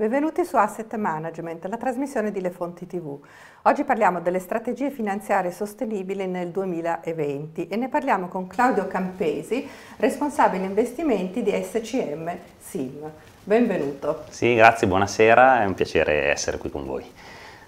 Benvenuti su Asset Management, la trasmissione di Le Fonti TV. Oggi parliamo delle strategie finanziarie sostenibili nel 2020 e ne parliamo con Claudio Campesi, responsabile investimenti di SCM SIM. Benvenuto. Sì, grazie, buonasera, è un piacere essere qui con voi.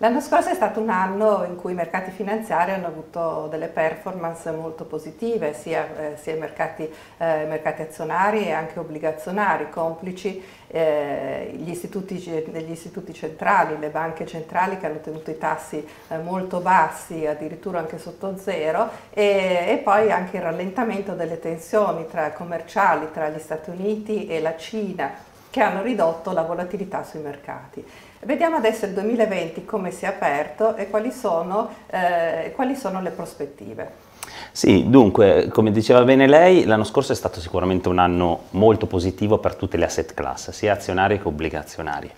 L'anno scorso è stato un anno in cui i mercati finanziari hanno avuto delle performance molto positive, sia, eh, sia i mercati, eh, mercati, azionari e anche obbligazionari, complici eh, gli, istituti, degli istituti centrali, le banche centrali che hanno tenuto i tassi eh, molto bassi, addirittura anche sotto zero, e, e poi anche il rallentamento delle tensioni tra commerciali tra gli Stati Uniti e la Cina che hanno ridotto la volatilità sui mercati. Vediamo adesso il 2020 come si è aperto e quali sono, eh, quali sono le prospettive. Sì, dunque, come diceva bene lei, l'anno scorso è stato sicuramente un anno molto positivo per tutte le asset class, sia azionarie che obbligazionarie.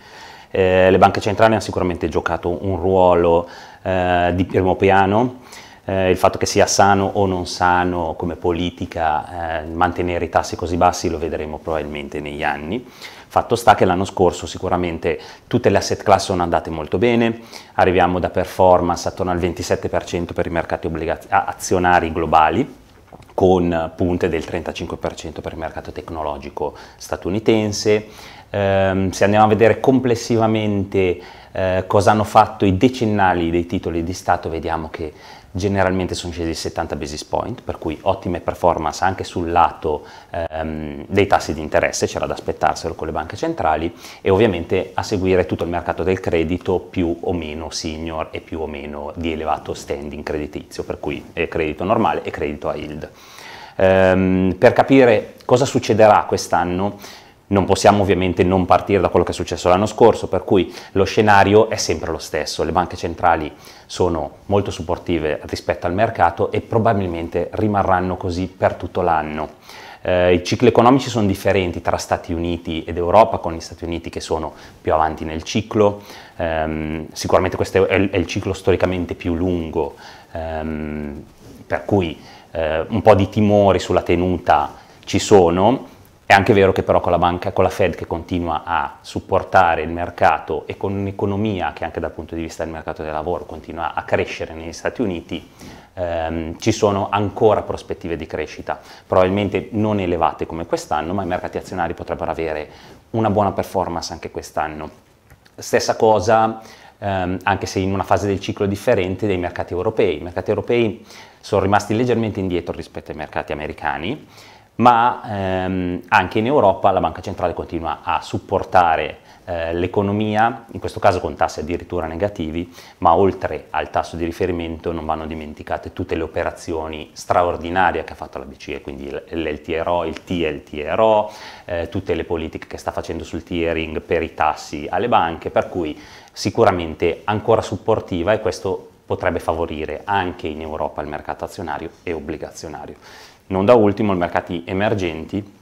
Eh, le banche centrali hanno sicuramente giocato un ruolo eh, di primo piano, eh, il fatto che sia sano o non sano come politica eh, mantenere i tassi così bassi lo vedremo probabilmente negli anni. Fatto sta che l'anno scorso sicuramente tutte le asset class sono andate molto bene, arriviamo da performance attorno al 27% per i mercati azionari globali, con punte del 35% per il mercato tecnologico statunitense. Ehm, se andiamo a vedere complessivamente eh, cosa hanno fatto i decennali dei titoli di Stato, vediamo che generalmente sono scesi 70 basis point, per cui ottime performance anche sul lato ehm, dei tassi di interesse, c'era da aspettarselo con le banche centrali e ovviamente a seguire tutto il mercato del credito più o meno senior e più o meno di elevato standing creditizio, per cui eh, credito normale e credito a yield. Ehm, per capire cosa succederà quest'anno non possiamo ovviamente non partire da quello che è successo l'anno scorso, per cui lo scenario è sempre lo stesso. Le banche centrali sono molto supportive rispetto al mercato e probabilmente rimarranno così per tutto l'anno. Eh, I cicli economici sono differenti tra Stati Uniti ed Europa, con gli Stati Uniti che sono più avanti nel ciclo. Um, sicuramente questo è, è, il ciclo storicamente più lungo, um, per cui eh, un po' di timori sulla tenuta ci sono. È anche vero che però con la, banca, con la Fed che continua a supportare il mercato e con un'economia che anche dal punto di vista del mercato del lavoro continua a crescere negli Stati Uniti, ehm, ci sono ancora prospettive di crescita, probabilmente non elevate come quest'anno, ma i mercati azionari potrebbero avere una buona performance anche quest'anno. Stessa cosa Um, anche se in una fase del ciclo differente dei mercati europei. I mercati europei sono rimasti leggermente indietro rispetto ai mercati americani, ma ehm, anche in Europa la banca centrale continua a supportare eh, l'economia, in questo caso con tassi addirittura negativi, ma oltre al tasso di riferimento non vanno dimenticate tutte le operazioni straordinarie che ha fatto la BCE, quindi l'LTRO, il TLTRO, eh, tutte le politiche che sta facendo sul tiering per i tassi alle banche, per cui sicuramente ancora supportiva e questo potrebbe favorire anche in Europa il mercato azionario e obbligazionario. Non da ultimo i mercati emergenti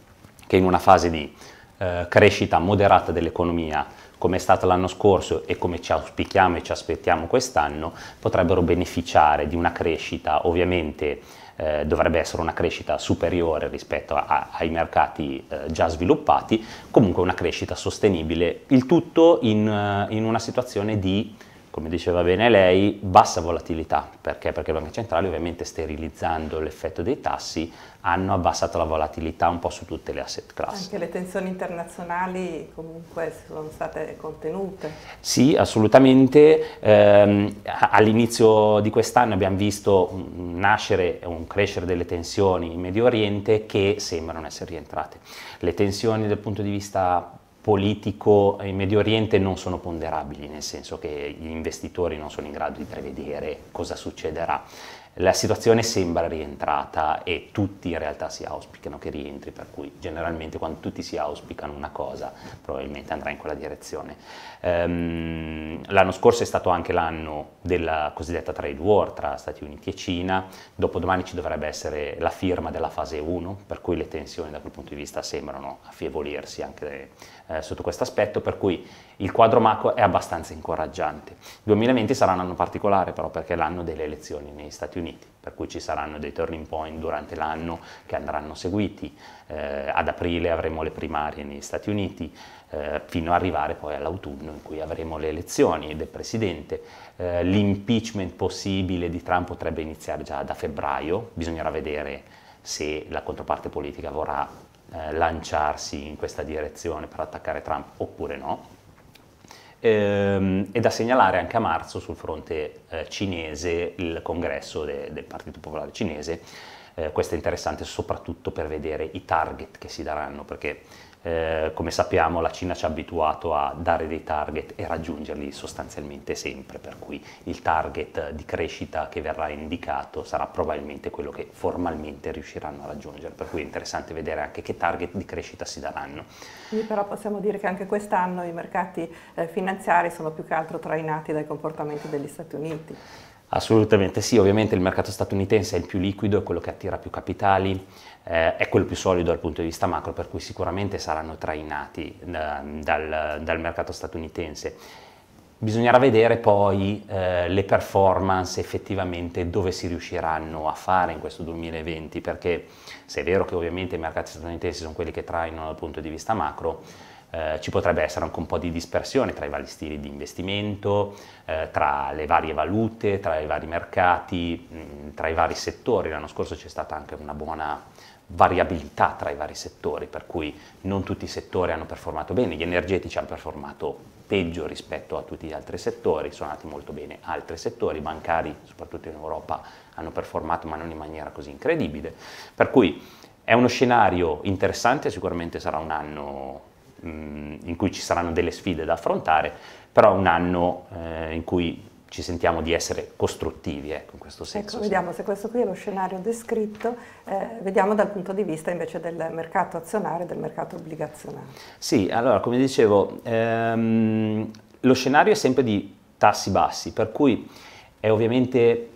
che in una fase di eh, crescita moderata dell'economia come è stata l'anno scorso e come ci auspichiamo e ci aspettiamo quest'anno, potrebbero beneficiare di una crescita ovviamente eh, dovrebbe essere una crescita superiore rispetto a, ai mercati eh, già sviluppati, comunque una crescita sostenibile, il tutto in, eh, in una situazione di come diceva bene lei, bassa volatilità. Perché? Perché le banche centrali ovviamente sterilizzando l'effetto dei tassi hanno abbassato la volatilità un po' su tutte le asset class. Anche le tensioni internazionali comunque sono state contenute. Sì, assolutamente. Eh, all'inizio di quest'anno abbiamo visto un nascere e un crescere delle tensioni in Medio Oriente che sembrano essere rientrate. Le tensioni dal punto di vista politico in Medio Oriente non sono ponderabili, nel senso che gli investitori non sono in grado di prevedere cosa succederà. La situazione sembra rientrata e tutti in realtà si auspicano che rientri, per cui generalmente quando tutti si auspicano una cosa probabilmente andrà in quella direzione. Um, l'anno scorso è stato anche l'anno della cosiddetta trade war tra Stati Uniti e Cina, dopodomani ci dovrebbe essere la firma della fase 1, per cui le tensioni da quel punto di vista sembrano affievolirsi anche eh, sotto questo aspetto, per cui il quadro macro è abbastanza incoraggiante. 2020 sarà un anno particolare però perché è l'anno delle elezioni negli Stati Uniti Uniti, per cui ci saranno dei turning point durante l'anno che andranno seguiti. Eh, ad aprile avremo le primarie negli Stati Uniti, eh, fino ad arrivare poi all'autunno in cui avremo le elezioni del presidente. Eh, l'impeachment possibile di Trump potrebbe iniziare già da febbraio, bisognerà vedere se la controparte politica vorrà eh, lanciarsi in questa direzione per attaccare Trump oppure no. Ehm, e da segnalare anche a marzo sul fronte eh, cinese il congresso de, del Partito Popolare Cinese eh, questo è interessante soprattutto per vedere i target che si daranno, perché eh, come sappiamo la Cina ci ha abituato a dare dei target e raggiungerli sostanzialmente sempre, per cui il target di crescita che verrà indicato sarà probabilmente quello che formalmente riusciranno a raggiungere, per cui è interessante vedere anche che target di crescita si daranno. Quindi però possiamo dire che anche quest'anno i mercati eh, finanziari sono più che altro trainati dai comportamenti degli Stati Uniti. Assolutamente sì, ovviamente il mercato statunitense è il più liquido, è quello che attira più capitali, eh, è quello più solido dal punto di vista macro, per cui sicuramente saranno trainati eh, dal, dal mercato statunitense. Bisognerà vedere poi eh, le performance effettivamente dove si riusciranno a fare in questo 2020, perché se è vero che ovviamente i mercati statunitensi sono quelli che trainano dal punto di vista macro, eh, ci potrebbe essere anche un po' di dispersione tra i vari stili di investimento, eh, tra le varie valute, tra i vari mercati, mh, mm, tra i vari settori. L'anno scorso c'è stata anche una buona variabilità tra i vari settori, per cui non tutti i settori hanno performato bene, gli energetici hanno performato peggio rispetto a tutti gli altri settori, sono andati molto bene altri settori, i bancari soprattutto in Europa hanno performato ma non in maniera così incredibile, per cui è uno scenario interessante, sicuramente sarà un anno mh, mm, in cui ci saranno delle sfide da affrontare, però è un anno eh, in cui ci sentiamo di essere costruttivi, ecco, in questo ecco, senso. Ecco, vediamo se questo qui è lo scenario descritto, eh, vediamo dal punto di vista invece del mercato azionario e del mercato obbligazionario. Sì, allora, come dicevo, ehm, lo scenario è sempre di tassi bassi, per cui è ovviamente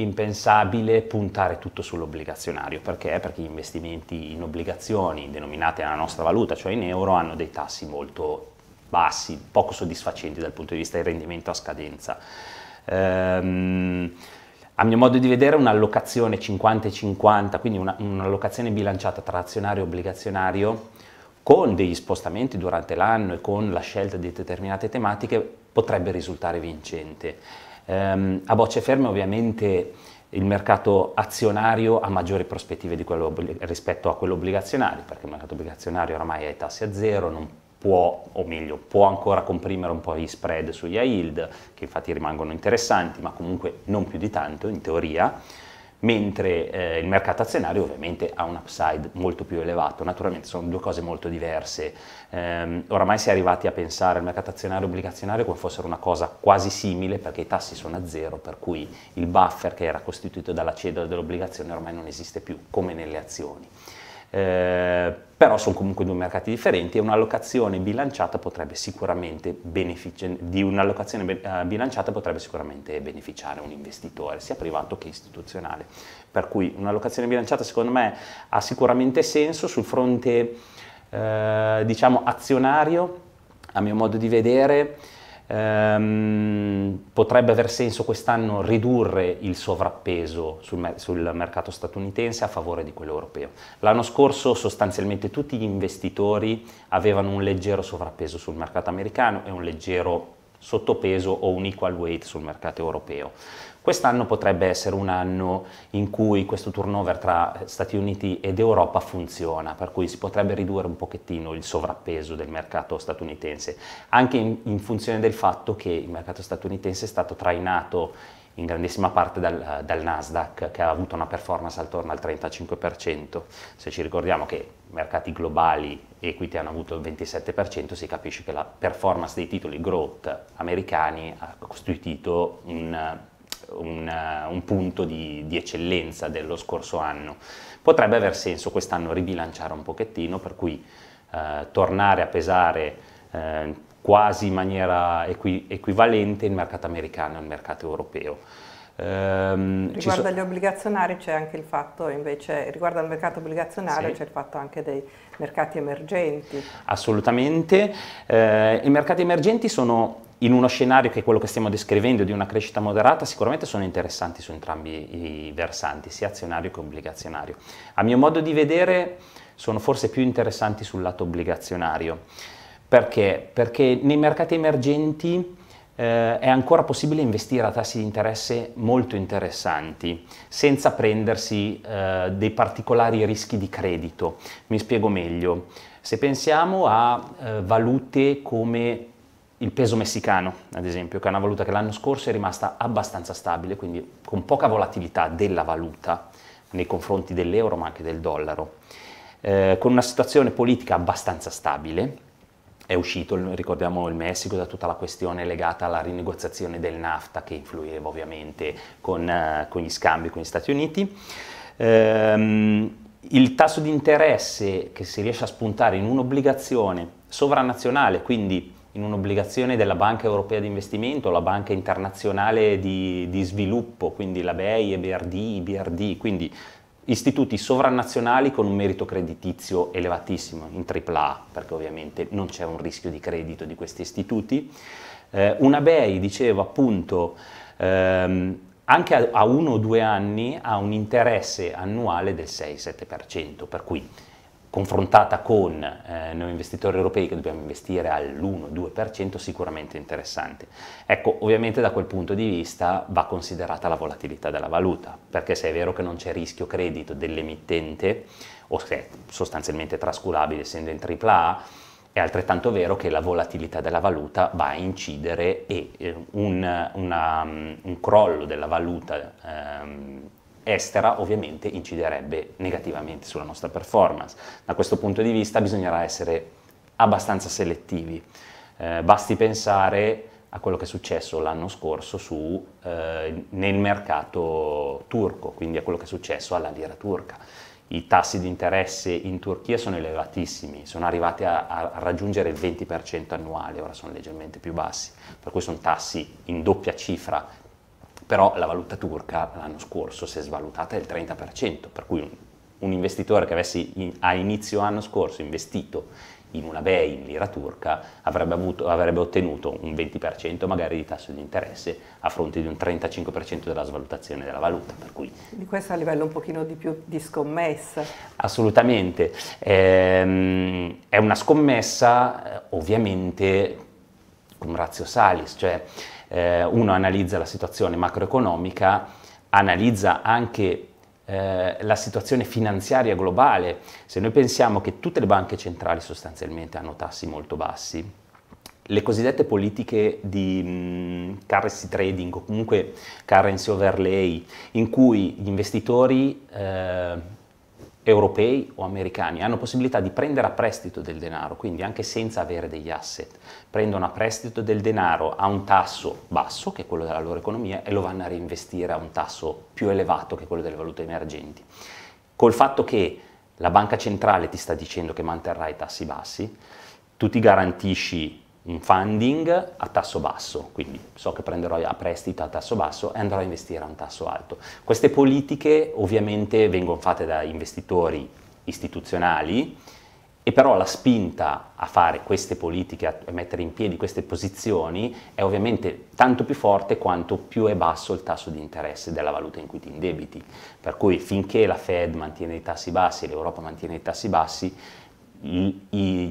impensabile puntare tutto sull'obbligazionario, perché? Perché gli investimenti in obbligazioni denominate nella nostra valuta, cioè in euro, hanno dei tassi molto bassi, poco soddisfacenti dal punto di vista del rendimento a scadenza. Ehm, a mio modo di vedere un'allocazione 50-50, quindi una, un'allocazione bilanciata tra azionario e obbligazionario, con degli spostamenti durante l'anno e con la scelta di determinate tematiche, potrebbe risultare vincente. Ehm, a bocce ferme ovviamente il mercato azionario ha maggiori prospettive rispetto a quello obbligazionario, perché il mercato obbligazionario oramai ha i tassi a zero, non può, o meglio, può ancora comprimere un po' gli spread sugli high yield, che infatti rimangono interessanti, ma comunque non più di tanto in teoria, mentre eh, il mercato azionario ovviamente ha un upside molto più elevato. Naturalmente sono due cose molto diverse ehm, oramai si è arrivati a pensare al mercato azionario e obbligazionario come fossero una cosa quasi simile perché i tassi sono a zero, per cui il buffer che era costituito dalla cedola dell'obbligazione ormai non esiste più, come nelle azioni. Eh, però sono comunque due mercati differenti e un'allocazione bilanciata potrebbe sicuramente beneficiare di un'allocazione be- eh, bilanciata potrebbe sicuramente beneficiare un investitore sia privato che istituzionale per cui un'allocazione bilanciata secondo me ha sicuramente senso sul fronte eh, diciamo azionario, a mio modo di vedere, ehm, potrebbe aver senso quest'anno ridurre il sovrappeso sul, sul mercato statunitense a favore di quello europeo. L'anno scorso sostanzialmente tutti gli investitori avevano un leggero sovrappeso sul mercato americano e un leggero sottopeso o un equal weight sul mercato europeo. Quest'anno potrebbe essere un anno in cui questo turnover tra Stati Uniti ed Europa funziona, per cui si potrebbe ridurre un pochettino il sovrappeso del mercato statunitense, anche in, in funzione del fatto che il mercato statunitense è stato trainato in grandissima parte dal, dal, Nasdaq che ha avuto una performance attorno al 35%. Se ci ricordiamo che mercati globali equity hanno avuto il 27%, si capisce che la performance dei titoli growth americani ha costituito un un, eh, un punto di, di eccellenza dello scorso anno. Potrebbe aver senso quest'anno ribilanciare un pochettino, per cui eh, tornare a pesare eh, quasi in maniera equi- equivalente il mercato americano e il mercato europeo. Ehm, riguardo agli obbligazionari c'è anche il fatto, invece, riguardo al mercato obbligazionario sì. c'è il fatto anche dei mercati emergenti. Assolutamente, eh, i mercati emergenti sono in uno scenario che è quello che stiamo descrivendo di una crescita moderata sicuramente sono interessanti su entrambi i versanti, sia azionario che obbligazionario. A mio modo di vedere sono forse più interessanti sul lato obbligazionario. Perché? Perché nei mercati emergenti eh, è ancora possibile investire a tassi di interesse molto interessanti senza prendersi eh, dei particolari rischi di credito. Mi spiego meglio. Se pensiamo a eh, valute come il peso messicano, ad esempio, che è una valuta che l'anno scorso è rimasta abbastanza stabile, quindi con poca volatilità della valuta nei confronti dell'euro ma anche del dollaro, eh, con una situazione politica abbastanza stabile, è uscito, ricordiamo, il Messico da tutta la questione legata alla rinegoziazione del NAFTA che influiva ovviamente con, eh, con gli scambi con gli Stati Uniti. Ehm, il tasso di interesse che si riesce a spuntare in un'obbligazione sovranazionale, quindi in un'obbligazione della Banca Europea di Investimento, la Banca Internazionale di, di Sviluppo, quindi la BEI e BRD, quindi istituti sovranazionali con un merito creditizio elevatissimo, in AAA, perché ovviamente non c'è un rischio di credito di questi istituti. Eh, una BEI, dicevo appunto, ehm, anche a, a uno o due anni ha un interesse annuale del 6-7%, per cui confrontata con eh, noi investitori europei che dobbiamo investire all'1-2% sicuramente interessante. Ecco, ovviamente da quel punto di vista va considerata la volatilità della valuta, perché se è vero che non c'è rischio credito dell'emittente, o se è sostanzialmente trascurabile essendo in AAA, è altrettanto vero che la volatilità della valuta va a incidere e eh, un, una, mm, un, crollo della valuta ehm, estera ovviamente inciderebbe negativamente sulla nostra performance. Da questo punto di vista bisognerà essere abbastanza selettivi. Eh, basti pensare a quello che è successo l'anno scorso su, eh, nel mercato turco, quindi a quello che è successo alla lira turca. I tassi di interesse in Turchia sono elevatissimi, sono arrivati a, a raggiungere il 20% annuale, ora sono leggermente più bassi, per cui sono tassi in doppia cifra però la valuta turca l'anno scorso si è svalutata del 30%, per cui un, un investitore che avesse in, a inizio anno scorso investito in una BEI in lira turca avrebbe, avuto, avrebbe ottenuto un 20% magari di tasso di interesse a fronte di un 35% della svalutazione della valuta. Cui... Di questo a livello un pochino di più di scommessa. Assolutamente, ehm, è una scommessa eh, ovviamente con razio salis, cioè eh, uno analizza la situazione macroeconomica, analizza anche eh, la situazione finanziaria globale. Se noi pensiamo che tutte le banche centrali sostanzialmente hanno tassi molto bassi, le cosiddette politiche di mh, currency trading o comunque currency overlay, in cui gli investitori eh, europei o americani, hanno possibilità di prendere a prestito del denaro, quindi anche senza avere degli asset. Prendono a prestito del denaro a un tasso basso, che è quello della loro economia, e lo vanno a reinvestire a un tasso più elevato, che è quello delle valute emergenti. Col fatto che la banca centrale ti sta dicendo che manterrà i tassi bassi, tu ti garantisci un funding a tasso basso, quindi so che prenderò a prestito a tasso basso e andrò a investire a un tasso alto. Queste politiche ovviamente vengono fatte da investitori istituzionali e però la spinta a fare queste politiche, a mettere in piedi queste posizioni è ovviamente tanto più forte quanto più è basso il tasso di interesse della valuta in cui ti indebiti. Per cui finché la Fed mantiene i tassi bassi e l'Europa mantiene i tassi bassi, gli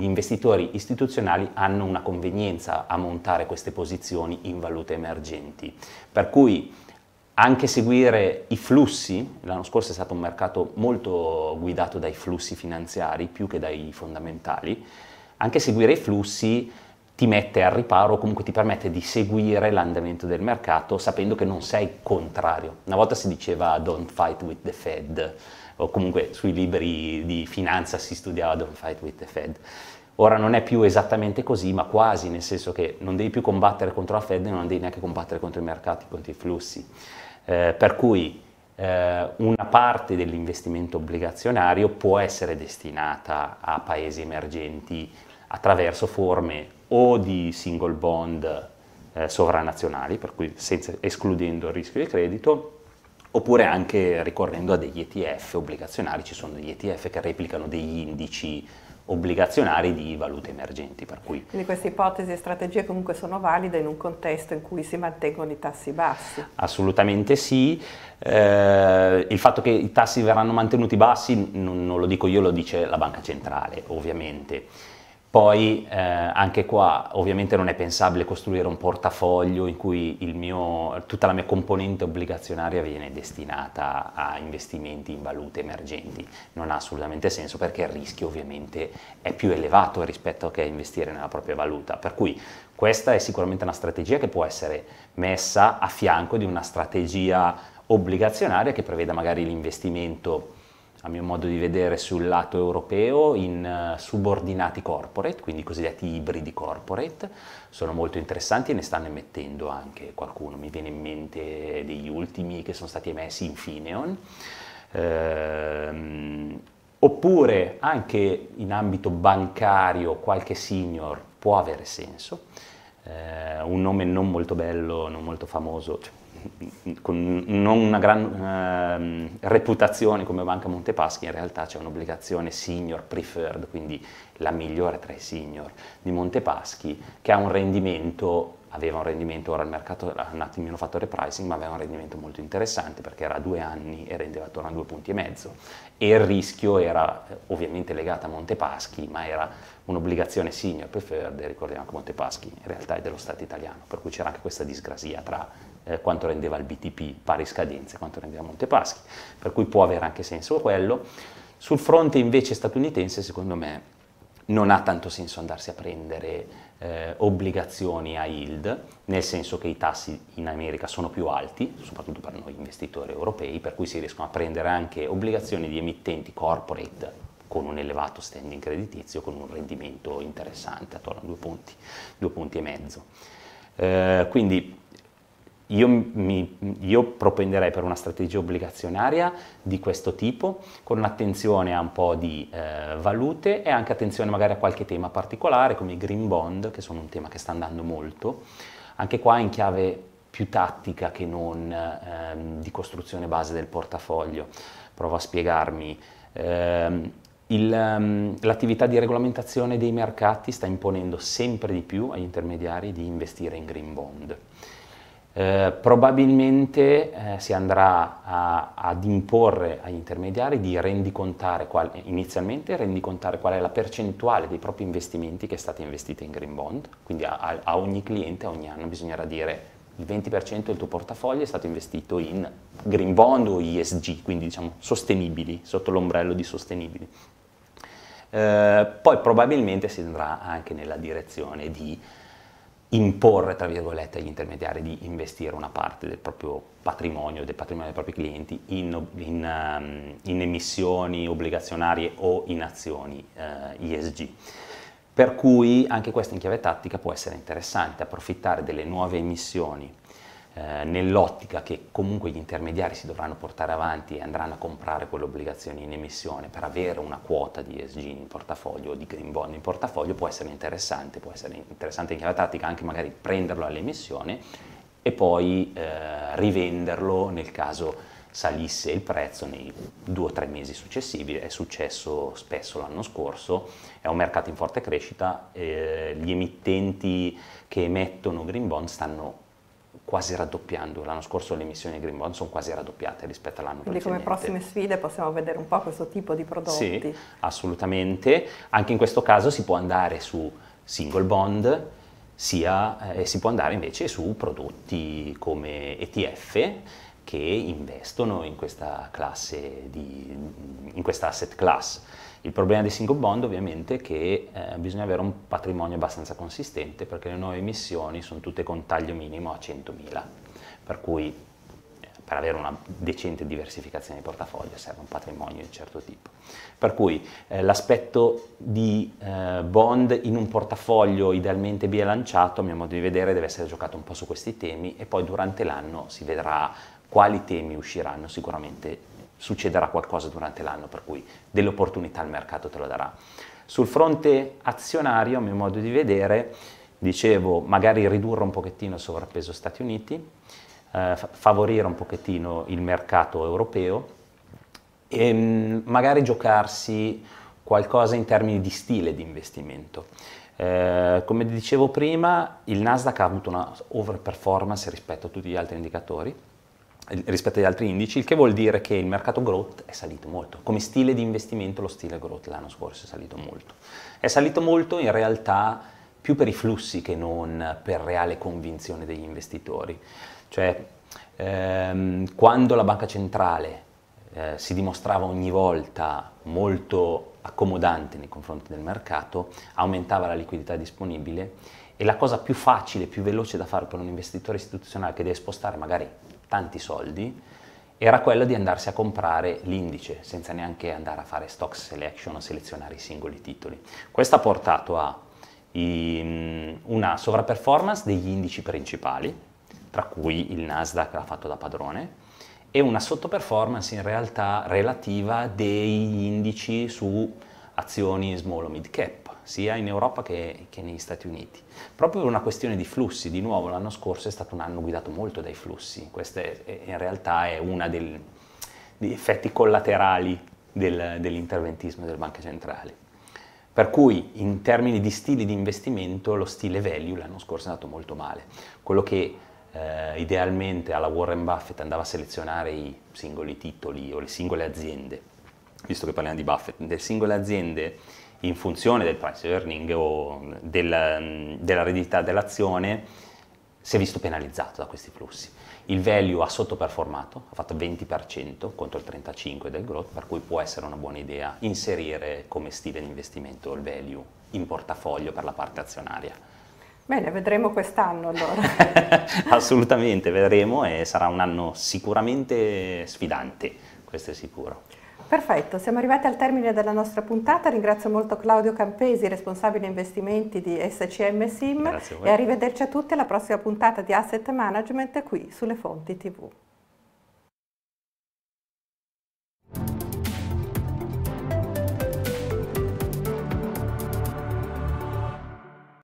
investitori istituzionali hanno una convenienza a montare queste posizioni in valute emergenti. Per cui anche seguire i flussi, l'anno scorso è stato un mercato molto guidato dai flussi finanziari più che dai fondamentali, anche seguire i flussi ti mette al riparo, comunque ti permette di seguire l'andamento del mercato sapendo che non sei contrario. Una volta si diceva don't fight with the Fed, o comunque sui libri di finanza si studiava Don't Fight with the Fed. Ora non è più esattamente così, ma quasi, nel senso che non devi più combattere contro la Fed e non devi neanche combattere contro i mercati, contro i flussi. Eh, per cui eh, una parte dell'investimento obbligazionario può essere destinata a paesi emergenti attraverso forme o di single bond eh, sovranazionali, per cui senza, escludendo il rischio di credito, Oppure anche ricorrendo a degli ETF obbligazionari, ci sono degli ETF che replicano degli indici obbligazionari di valute emergenti. Cui... Quindi queste ipotesi e strategie comunque sono valide in un contesto in cui si mantengono i tassi bassi? Assolutamente sì. Eh, il fatto che i tassi verranno mantenuti bassi non, non lo dico io, lo dice la banca centrale ovviamente. Poi eh, anche qua ovviamente non è pensabile costruire un portafoglio in cui mio, tutta la mia componente obbligazionaria viene destinata a investimenti in valute emergenti, non ha assolutamente senso perché il rischio ovviamente è più elevato rispetto a investire nella propria valuta, per cui questa è sicuramente una strategia che può essere messa a fianco di una strategia obbligazionaria che preveda magari l'investimento a mio modo di vedere, sul lato europeo in eh, subordinati corporate, quindi cosiddetti ibridi corporate, sono molto interessanti e ne stanno emettendo anche qualcuno, mi viene in mente degli ultimi che sono stati emessi in Fineon. Ehm, oppure anche in ambito bancario qualche senior può avere senso. Eh, un nome non molto bello, non molto famoso, cioè, con non una gran eh, reputazione come Banca Montepaschi, in realtà c'è un'obbligazione senior preferred, quindi la migliore tra i senior di Montepaschi, che ha un rendimento, aveva un rendimento, ora il mercato ha un attimino fatto repricing, ma aveva un rendimento molto interessante perché era a due anni e rendeva attorno a due punti e mezzo. E il rischio era eh, ovviamente legato a Montepaschi, ma era un'obbligazione senior preferred, ricordiamo che Montepaschi in realtà è dello Stato italiano, per cui c'era anche questa disgrasia tra eh, quanto rendeva il BTP pari scadenze, quanto rendeva Monte Paschi, per cui può avere anche senso quello. Sul fronte invece statunitense, secondo me, non ha tanto senso andarsi a prendere eh, obbligazioni a yield, nel senso che i tassi in America sono più alti, soprattutto per noi investitori europei, per cui si riescono a prendere anche obbligazioni di emittenti corporate con un elevato standing creditizio, con un rendimento interessante, attorno a due punti, due punti e mezzo. Eh, quindi io, mi, io, propenderei per una strategia obbligazionaria di questo tipo, con un'attenzione a un po' di eh, valute e anche attenzione magari a qualche tema particolare come i green bond, che sono un tema che sta andando molto, anche qua in chiave più tattica che non ehm, di costruzione base del portafoglio. Provo a spiegarmi. Ehm, ehm l'attività di regolamentazione dei mercati sta imponendo sempre di più agli intermediari di investire in green bond. Eh, probabilmente eh, si andrà a, ad imporre agli intermediari di rendicontare qual, inizialmente rendicontare qual è la percentuale dei propri investimenti che è stata investita in green bond, quindi a, a ogni cliente ogni anno bisognerà dire il 20% del tuo portafoglio è stato investito in green bond o ESG, quindi diciamo sostenibili, sotto l'ombrello di sostenibili. Eh, poi probabilmente si andrà anche nella direzione di imporre, tra virgolette, agli intermediari di investire una parte del proprio patrimonio, del patrimonio dei propri clienti in, in, ehm, in emissioni obbligazionarie o in azioni eh, ESG. Per cui anche questa in chiave tattica può essere interessante, approfittare delle nuove emissioni eh, nell'ottica che comunque gli intermediari si dovranno portare avanti e andranno a comprare quelle obbligazioni in emissione per avere una quota di ESG in portafoglio o di green bond in portafoglio può essere interessante, può essere interessante in chiave tattica anche magari prenderlo all'emissione e poi eh, rivenderlo nel caso salisse il prezzo nei due o tre mesi successivi, è successo spesso l'anno scorso, è un mercato in forte crescita, eh, gli emittenti che emettono green bond stanno quasi raddoppiando. L'anno scorso le emissioni di Green Bond sono quasi raddoppiate rispetto all'anno Quindi precedente. Quindi come prossime sfide possiamo vedere un po' questo tipo di prodotti. Sì, assolutamente. Anche in questo caso si può andare su single bond, sia, eh, si può andare invece su prodotti come ETF che investono in questa classe di, in questa asset class. Il problema dei single bond ovviamente è che eh, bisogna avere un patrimonio abbastanza consistente perché le nuove emissioni sono tutte con taglio minimo a 100.000, per cui eh, per avere una decente diversificazione di portafoglio serve un patrimonio di un certo tipo. Per cui eh, l'aspetto di eh, bond in un portafoglio idealmente bilanciato, a mio modo di vedere, deve essere giocato un po' su questi temi e poi durante l'anno si vedrà quali temi usciranno sicuramente succederà qualcosa durante l'anno, per cui delle opportunità il mercato te lo darà. Sul fronte azionario, a mio modo di vedere, dicevo, magari ridurre un pochettino il sovrappeso Stati Uniti, eh, favorire un pochettino il mercato europeo e ehm, magari giocarsi qualcosa in termini di stile di investimento. Eh, come dicevo prima, il Nasdaq ha avuto una overperformance rispetto a tutti gli altri indicatori, rispetto agli altri indici, il che vuol dire che il mercato growth è salito molto. Come stile di investimento lo stile growth l'anno scorso è salito molto. È salito molto in realtà più per i flussi che non per reale convinzione degli investitori. Cioè, ehm, quando la banca centrale eh, si dimostrava ogni volta molto accomodante nei confronti del mercato, aumentava la liquidità disponibile e la cosa più facile, più veloce da fare per un investitore istituzionale che deve spostare magari tanti soldi, era quello di andarsi a comprare l'indice senza neanche andare a fare stock selection o selezionare i singoli titoli. Questo ha portato a in, ehm, una sovraperformance degli indici principali, tra cui il Nasdaq l'ha fatto da padrone, e una sottoperformance in realtà relativa degli indici su azioni small o mid cap sia in Europa che, che, negli Stati Uniti. Proprio per una questione di flussi, di nuovo l'anno scorso è stato un anno guidato molto dai flussi, questo in realtà è uno degli effetti collaterali del, dell'interventismo delle banche centrali. Per cui in termini di stili di investimento lo stile value l'anno scorso è andato molto male. Quello che eh, idealmente alla Warren Buffett andava a selezionare i singoli titoli o le singole aziende, visto che parliamo di Buffett, delle singole aziende in funzione del price earning o del, dell'eredità dell'azione, si è visto penalizzato da questi flussi. Il value ha sottoperformato, ha fatto 20% contro il 35% del growth, per cui può essere una buona idea inserire come stile di investimento il value in portafoglio per la parte azionaria. Bene, vedremo quest'anno allora. Assolutamente, vedremo e sarà un anno sicuramente sfidante, questo è sicuro. Perfetto, siamo arrivati al termine della nostra puntata. Ringrazio molto Claudio Campesi, responsabile investimenti di SCM Sim. E arrivederci a tutti alla prossima puntata di Asset Management qui sulle Fonti TV.